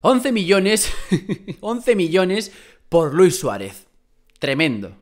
11 millones, 11 millones por Luis Suárez. Tremendo.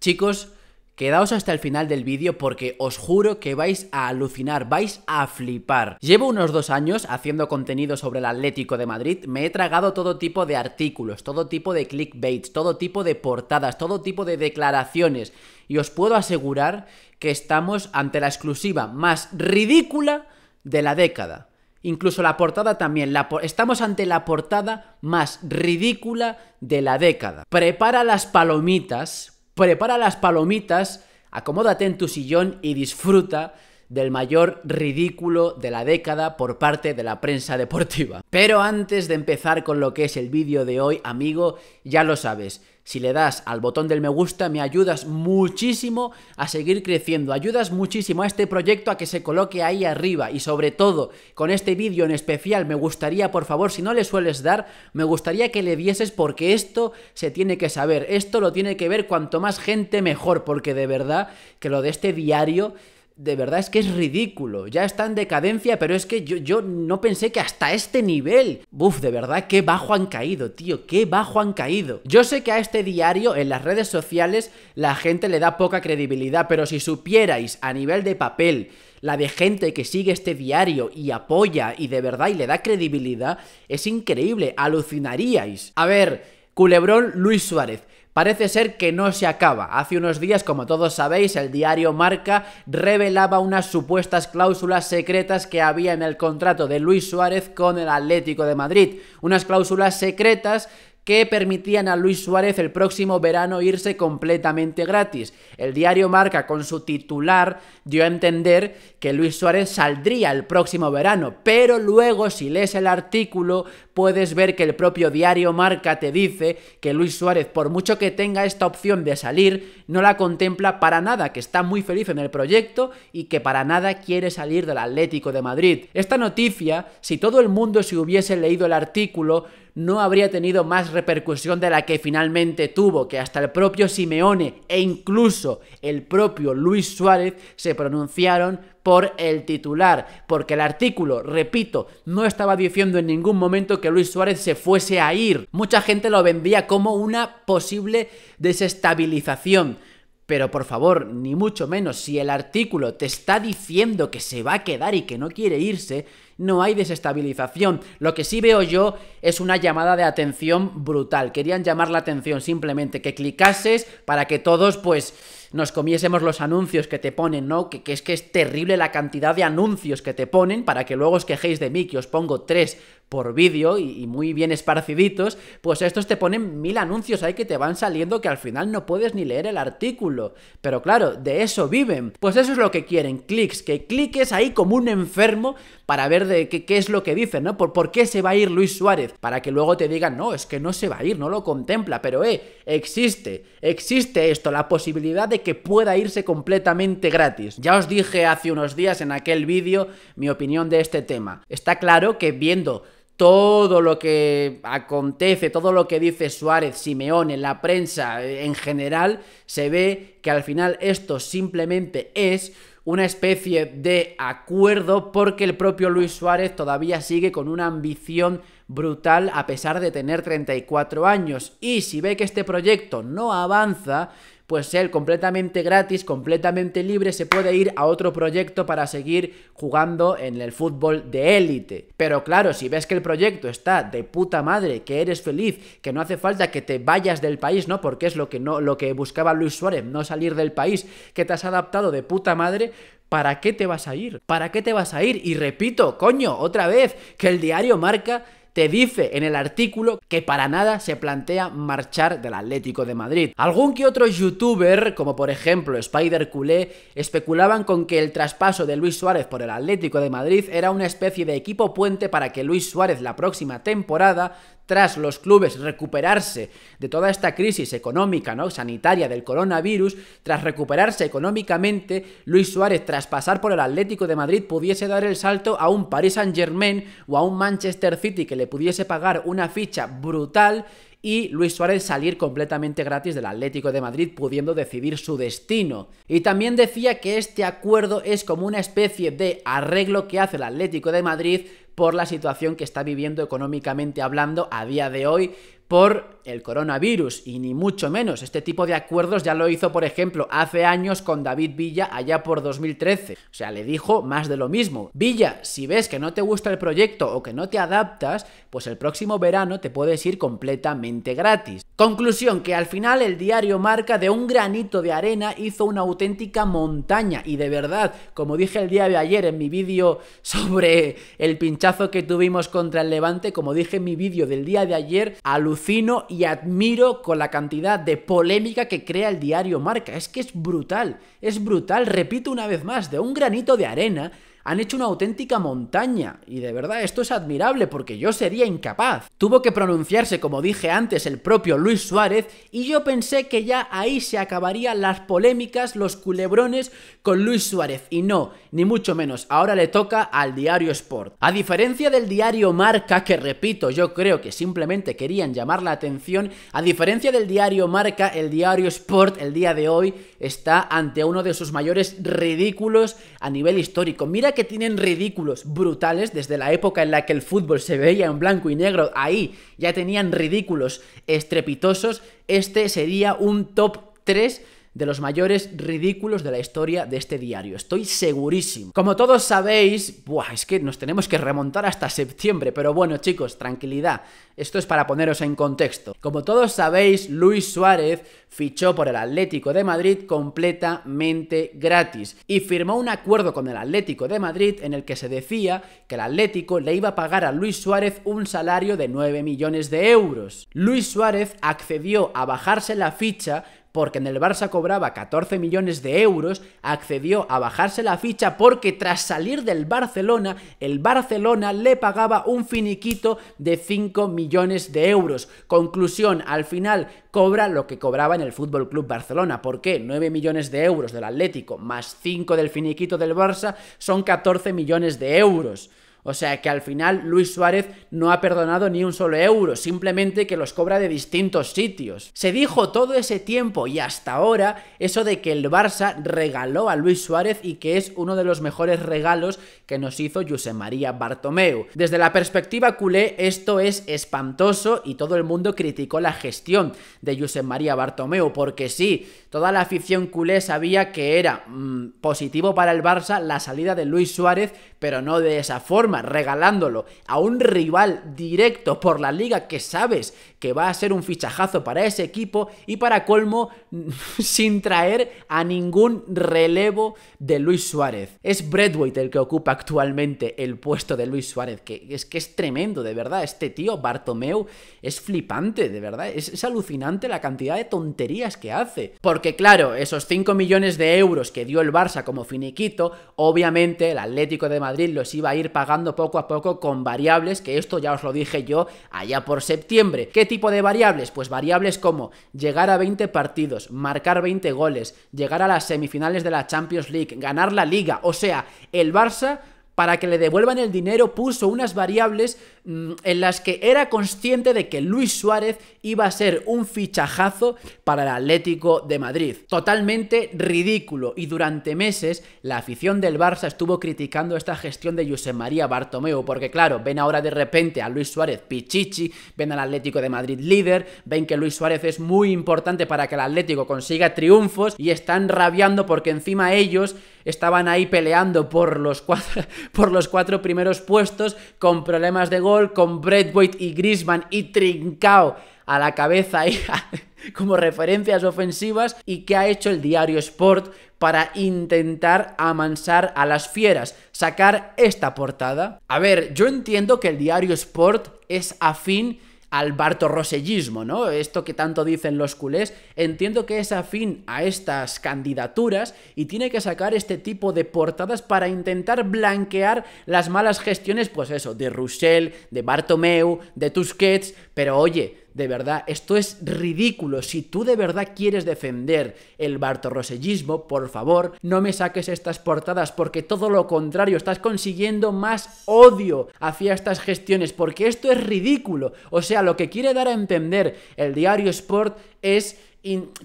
Chicos, Quedaos hasta el final del vídeo porque os juro que vais a alucinar, vais a flipar. Llevo unos dos años haciendo contenido sobre el Atlético de Madrid, me he tragado todo tipo de artículos, todo tipo de clickbaits, todo tipo de portadas, todo tipo de declaraciones y os puedo asegurar que estamos ante la exclusiva más ridícula de la década. Incluso la portada también. La Estamos ante la portada más ridícula de la década. Prepara las palomitas prepara las palomitas, acomódate en tu sillón y disfruta del mayor ridículo de la década por parte de la prensa deportiva. Pero antes de empezar con lo que es el vídeo de hoy, amigo, ya lo sabes, si le das al botón del me gusta, me ayudas muchísimo a seguir creciendo, ayudas muchísimo a este proyecto a que se coloque ahí arriba y sobre todo con este vídeo en especial me gustaría, por favor, si no le sueles dar, me gustaría que le dieses porque esto se tiene que saber, esto lo tiene que ver cuanto más gente mejor, porque de verdad que lo de este diario de verdad es que es ridículo. Ya está en decadencia, pero es que yo, yo no pensé que hasta este nivel. Buf, de verdad, qué bajo han caído, tío, qué bajo han caído. Yo sé que a este diario, en las redes sociales, la gente le da poca credibilidad, pero si supierais a nivel de papel la de gente que sigue este diario y apoya y de verdad y le da credibilidad, es increíble, alucinaríais. A ver, Culebrón Luis Suárez. Parece ser que no se acaba. Hace unos días, como todos sabéis, el diario Marca revelaba unas supuestas cláusulas secretas que había en el contrato de Luis Suárez con el Atlético de Madrid. Unas cláusulas secretas que permitían a Luis Suárez el próximo verano irse completamente gratis. El diario Marca con su titular dio a entender que Luis Suárez saldría el próximo verano, pero luego si lees el artículo puedes ver que el propio diario Marca te dice que Luis Suárez, por mucho que tenga esta opción de salir, no la contempla para nada, que está muy feliz en el proyecto y que para nada quiere salir del Atlético de Madrid. Esta noticia, si todo el mundo se hubiese leído el artículo, no habría tenido más repercusión de la que finalmente tuvo, que hasta el propio Simeone e incluso el propio Luis Suárez se pronunciaron por el titular, porque el artículo, repito, no estaba diciendo en ningún momento que Luis Suárez se fuese a ir. Mucha gente lo vendía como una posible desestabilización pero por favor, ni mucho menos, si el artículo te está diciendo que se va a quedar y que no quiere irse, no hay desestabilización. Lo que sí veo yo es una llamada de atención brutal. Querían llamar la atención simplemente, que clicases para que todos pues nos comiésemos los anuncios que te ponen, ¿no? Que, es que es terrible la cantidad de anuncios que te ponen para que luego os quejéis de mí, que os pongo tres por vídeo y, muy bien esparciditos, pues estos te ponen mil anuncios ahí que te van saliendo que al final no puedes ni leer el artículo. Pero claro, de eso viven. Pues eso es lo que quieren, clics, que cliques ahí como un enfermo para ver de qué, es lo que dicen, ¿no? Por, por qué se va a ir Luis Suárez, para que luego te digan, no, es que no se va a ir, no lo contempla, pero eh, existe, existe esto, la posibilidad de que pueda irse completamente gratis. Ya os dije hace unos días en aquel vídeo mi opinión de este tema. Está claro que viendo todo lo que acontece, todo lo que dice Suárez, Simeón, en la prensa eh, en general, se ve que al final esto simplemente es una especie de acuerdo porque el propio Luis Suárez todavía sigue con una ambición brutal a pesar de tener 34 años y si ve que este proyecto no avanza, pues él completamente gratis, completamente libre, se puede ir a otro proyecto para seguir jugando en el fútbol de élite. Pero claro, si ves que el proyecto está de puta madre, que eres feliz, que no hace falta que te vayas del país, ¿no? Porque es lo que no lo que buscaba Luis Suárez, no salir del país, que te has adaptado de puta madre, ¿para qué te vas a ir? ¿Para qué te vas a ir? Y repito, coño, otra vez, que el diario marca te dice en el artículo que para nada se plantea marchar del Atlético de Madrid. Algún que otro youtuber, como por ejemplo Spider Culé, especulaban con que el traspaso de Luis Suárez por el Atlético de Madrid era una especie de equipo puente para que Luis Suárez la próxima temporada tras los clubes recuperarse de toda esta crisis económica, ¿no? sanitaria del coronavirus, tras recuperarse económicamente, Luis Suárez tras pasar por el Atlético de Madrid pudiese dar el salto a un Paris Saint-Germain o a un Manchester City que le pudiese pagar una ficha brutal y Luis Suárez salir completamente gratis del Atlético de Madrid pudiendo decidir su destino. Y también decía que este acuerdo es como una especie de arreglo que hace el Atlético de Madrid por la situación que está viviendo económicamente hablando a día de hoy por el coronavirus y ni mucho menos. Este tipo de acuerdos ya lo hizo, por ejemplo, hace años con David Villa allá por 2013. O sea, le dijo más de lo mismo. Villa, si ves que no te gusta el proyecto o que no te adaptas, pues el próximo verano te puedes ir completamente gratis. Conclusión, que al final el diario Marca de un granito de arena hizo una auténtica montaña y de verdad, como dije el día de ayer en mi vídeo sobre el pinchazo que tuvimos contra el Levante, como dije en mi vídeo del día de ayer, alucinó y admiro con la cantidad de polémica que crea el diario Marca. Es que es brutal, es brutal, repito una vez más, de un granito de arena han hecho una auténtica montaña. Y de verdad, esto es admirable porque yo sería incapaz. Tuvo que pronunciarse, como dije antes, el propio Luis Suárez y yo pensé que ya ahí se acabarían las polémicas, los culebrones con Luis Suárez. Y no, ni mucho menos. Ahora le toca al diario Sport. A diferencia del diario Marca, que repito, yo creo que simplemente querían llamar la atención, a diferencia del diario Marca, el diario Sport el día de hoy está ante uno de sus mayores ridículos a nivel histórico. Mira que tienen ridículos brutales, desde la época en la que el fútbol se veía en blanco y negro, ahí ya tenían ridículos estrepitosos, este sería un top 3 de los mayores ridículos de la historia de este diario. Estoy segurísimo. Como todos sabéis, buah, es que nos tenemos que remontar hasta septiembre, pero bueno chicos, tranquilidad. Esto es para poneros en contexto. Como todos sabéis, Luis Suárez fichó por el Atlético de Madrid completamente gratis y firmó un acuerdo con el Atlético de Madrid en el que se decía que el Atlético le iba a pagar a Luis Suárez un salario de 9 millones de euros. Luis Suárez accedió a bajarse la ficha porque en el Barça cobraba 14 millones de euros, accedió a bajarse la ficha porque tras salir del Barcelona, el Barcelona le pagaba un finiquito de 5 millones de euros. Conclusión, al final cobra lo que cobraba en el Fútbol Club Barcelona. ¿Por qué? 9 millones de euros del Atlético más 5 del finiquito del Barça son 14 millones de euros. O sea que al final Luis Suárez no ha perdonado ni un solo euro, simplemente que los cobra de distintos sitios. Se dijo todo ese tiempo y hasta ahora eso de que el Barça regaló a Luis Suárez y que es uno de los mejores regalos que nos hizo José María Bartomeu. Desde la perspectiva culé esto es espantoso y todo el mundo criticó la gestión de José María Bartomeu porque sí, toda la afición culé sabía que era mm, positivo para el Barça la salida de Luis Suárez, pero no de esa forma regalándolo a un rival directo por la liga que sabes que va a ser un fichajazo para ese equipo y para colmo sin traer a ningún relevo de Luis Suárez. Es Bradwaite el que ocupa actualmente el puesto de Luis Suárez, que es que es tremendo, de verdad, este tío Bartomeu es flipante, de verdad, es, es alucinante la cantidad de tonterías que hace. Porque claro, esos 5 millones de euros que dio el Barça como finiquito, obviamente el Atlético de Madrid los iba a ir pagando poco a poco con variables, que esto ya os lo dije yo allá por septiembre. ¿Qué tipo de variables? Pues variables como llegar a 20 partidos, marcar 20 goles, llegar a las semifinales de la Champions League, ganar la liga, o sea, el Barça para que le devuelvan el dinero puso unas variables mm, en las que era consciente de que Luis Suárez iba a ser un fichajazo para el Atlético de Madrid. Totalmente ridículo y durante meses la afición del Barça estuvo criticando esta gestión de José María Bartomeu porque claro, ven ahora de repente a Luis Suárez pichichi, ven al Atlético de Madrid líder, ven que Luis Suárez es muy importante para que el Atlético consiga triunfos y están rabiando porque encima ellos estaban ahí peleando por los cuatro, por los cuatro primeros puestos, con problemas de gol, con Bradway y Grisman y Trincao a la cabeza ahí, como referencias ofensivas y que ha hecho el diario Sport para intentar amansar a las fieras, sacar esta portada. A ver, yo entiendo que el diario Sport es afín al bartorrosellismo, ¿no? Esto que tanto dicen los culés, entiendo que es afín a estas candidaturas y tiene que sacar este tipo de portadas para intentar blanquear las malas gestiones, pues eso, de Roussel, de Bartomeu, de Tusquets, pero oye, de verdad, esto es ridículo. Si tú de verdad quieres defender el bartorrosellismo, por favor, no me saques estas portadas, porque todo lo contrario, estás consiguiendo más odio hacia estas gestiones, porque esto es ridículo. O sea, lo que quiere dar a entender el diario Sport es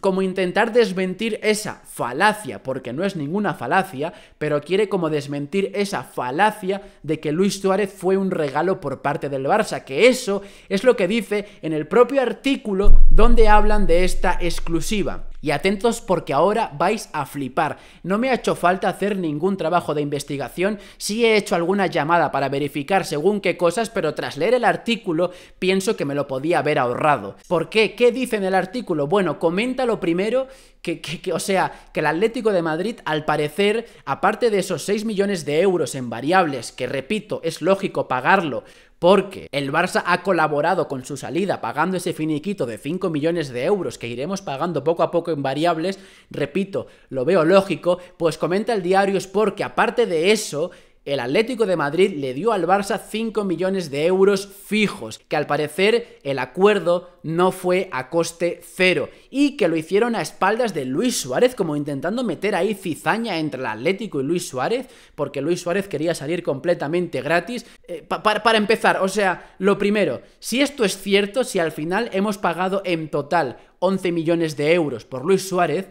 como intentar desmentir esa falacia, porque no es ninguna falacia, pero quiere como desmentir esa falacia de que Luis Suárez fue un regalo por parte del Barça, que eso es lo que dice en el propio artículo donde hablan de esta exclusiva. Y atentos porque ahora vais a flipar. No me ha hecho falta hacer ningún trabajo de investigación, sí he hecho alguna llamada para verificar según qué cosas, pero tras leer el artículo pienso que me lo podía haber ahorrado. ¿Por qué? ¿Qué dice en el artículo? Bueno, coméntalo primero que, o sea, que el Atlético de Madrid, al parecer, aparte de esos 6 millones de euros en variables, que repito, es lógico pagarlo porque el Barça ha colaborado con su salida pagando ese finiquito de 5 millones de euros que iremos pagando poco a poco en variables, repito, lo veo lógico, pues comenta el diario es porque aparte de eso, el Atlético de Madrid le dio al Barça 5 millones de euros fijos, que al parecer el acuerdo no fue a coste cero y que lo hicieron a espaldas de Luis Suárez, como intentando meter ahí cizaña entre el Atlético y Luis Suárez, porque Luis Suárez quería salir completamente gratis. Eh, para empezar, o sea, lo primero, si esto es cierto, si al final hemos pagado en total 11 millones de euros por Luis Suárez,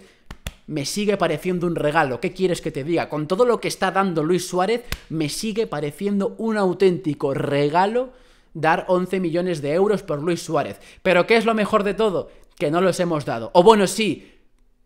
me sigue pareciendo un regalo. ¿Qué quieres que te diga? Con todo lo que está dando Luis Suárez, me sigue pareciendo un auténtico regalo dar 11 millones de euros por Luis Suárez. Pero ¿qué es lo mejor de todo? Que no los hemos dado. O bueno, sí,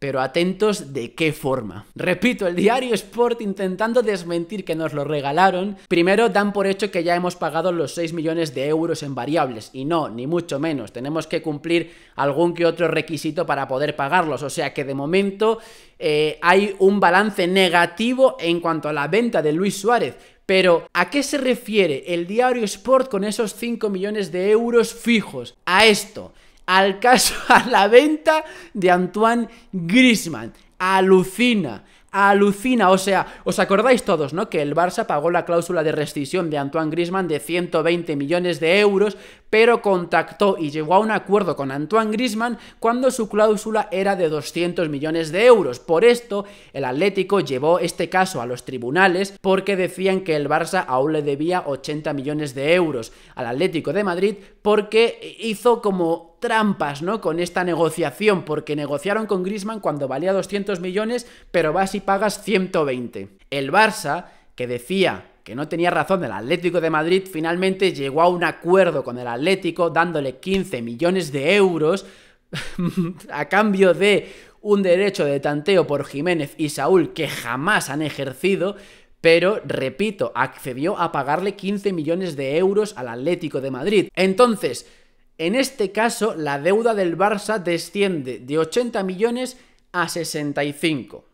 pero atentos de qué forma. Repito, el diario Sport intentando desmentir que nos lo regalaron, primero dan por hecho que ya hemos pagado los 6 millones de euros en variables, y no, ni mucho menos, tenemos que cumplir algún que otro requisito para poder pagarlos, o sea que de momento eh, hay un balance negativo en cuanto a la venta de Luis Suárez, pero, ¿a qué se refiere el diario Sport con esos 5 millones de euros fijos? A esto, al caso, a la venta de Antoine Grisman. Alucina, alucina. O sea, os acordáis todos, ¿no? Que el Barça pagó la cláusula de rescisión de Antoine Grisman de 120 millones de euros, pero contactó y llegó a un acuerdo con Antoine Grisman cuando su cláusula era de 200 millones de euros. Por esto, el Atlético llevó este caso a los tribunales porque decían que el Barça aún le debía 80 millones de euros al Atlético de Madrid porque hizo como trampas, ¿no? Con esta negociación, porque negociaron con Grisman cuando valía 200 millones, pero vas y pagas 120. El Barça, que decía que no tenía razón el Atlético de Madrid, finalmente llegó a un acuerdo con el Atlético dándole 15 millones de euros a cambio de un derecho de tanteo por Jiménez y Saúl que jamás han ejercido, pero, repito, accedió a pagarle 15 millones de euros al Atlético de Madrid. Entonces, en este caso, la deuda del Barça desciende de 80 millones a 65.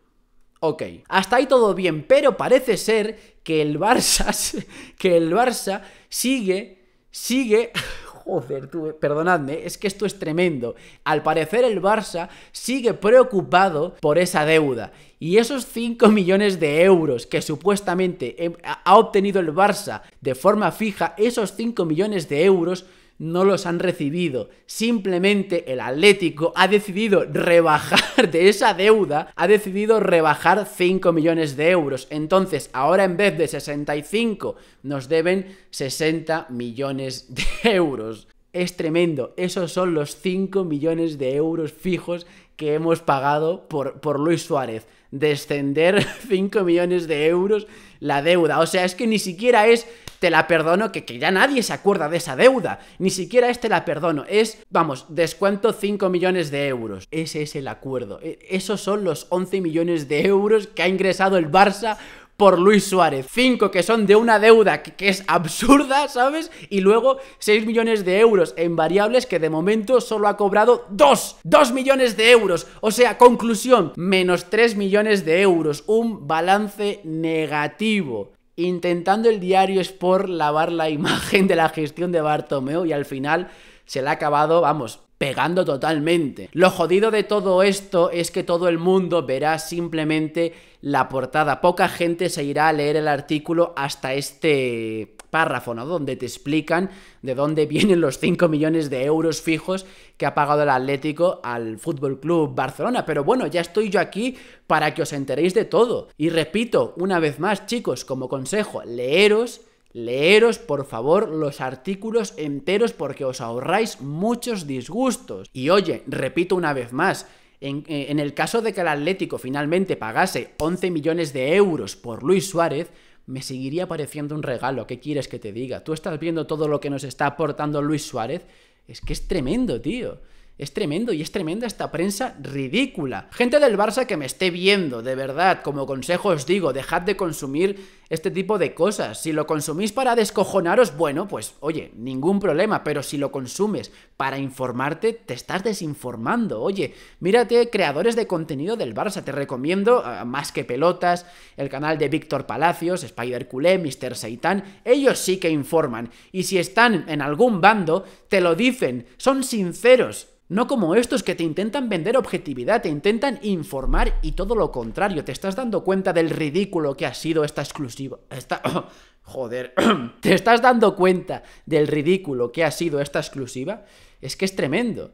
Ok, hasta ahí todo bien, pero parece ser que el Barça, que el Barça sigue, sigue, joder, perdonadme, es que esto es tremendo. Al parecer el Barça sigue preocupado por esa deuda y esos 5 millones de euros que supuestamente eh, ha obtenido el Barça de forma fija, esos 5 millones de euros no los han recibido. Simplemente el Atlético ha decidido rebajar de esa deuda, ha decidido rebajar 5 millones de euros. Entonces, ahora en vez de 65, nos deben 60 millones de euros. Es tremendo, esos son los 5 millones de euros fijos que hemos pagado por, por Luis Suárez. Descender 5 millones de euros la deuda. O sea, es que ni siquiera es te la perdono, que, que ya nadie se acuerda de esa deuda. Ni siquiera este la perdono. Es, vamos, descuento 5 millones de euros. Ese es el acuerdo. E, esos son los 11 millones de euros que ha ingresado el Barça por Luis Suárez. 5 que son de una deuda que, que, es absurda, ¿sabes? Y luego 6 millones de euros en variables que de momento solo ha cobrado 2. 2 millones de euros. O sea, conclusión, menos 3 millones de euros. Un balance negativo intentando el diario Sport lavar la imagen de la gestión de Bartomeu y al final se le ha acabado, vamos, pegando totalmente. Lo jodido de todo esto es que todo el mundo verá simplemente la portada. Poca gente se irá a leer el artículo hasta este párrafo, ¿no? Donde te explican de dónde vienen los 5 millones de euros fijos que ha pagado el Atlético al Fútbol Club Barcelona. Pero bueno, ya estoy yo aquí para que os enteréis de todo. Y repito, una vez más, chicos, como consejo, leeros Leeros por favor los artículos enteros porque os ahorráis muchos disgustos. Y oye, repito una vez más, en, eh, en, el caso de que el Atlético finalmente pagase 11 millones de euros por Luis Suárez, me seguiría pareciendo un regalo. ¿Qué quieres que te diga? Tú estás viendo todo lo que nos está aportando Luis Suárez. Es que es tremendo, tío. Es tremendo y es tremenda esta prensa ridícula. Gente del Barça que me esté viendo, de verdad, como consejo os digo, dejad de consumir este tipo de cosas. Si lo consumís para descojonaros, bueno, pues oye, ningún problema, pero si lo consumes para informarte, te estás desinformando. Oye, mírate creadores de contenido del Barça, te recomiendo ah, más que pelotas, el canal de Víctor Palacios, Spider Culé, Mr. Seitan, ellos sí que informan y si están en algún bando, te lo dicen, son sinceros. No como estos que te intentan vender objetividad, te intentan informar y todo lo contrario, te estás dando cuenta del ridículo que ha sido esta exclusión Joder, ¿te estás dando cuenta del ridículo que ha sido esta exclusiva? Es que es tremendo.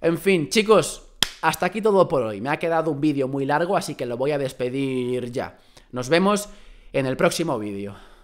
En fin, chicos, hasta aquí todo por hoy. Me ha quedado un vídeo muy largo, así que lo voy a despedir ya. Nos vemos en el próximo vídeo.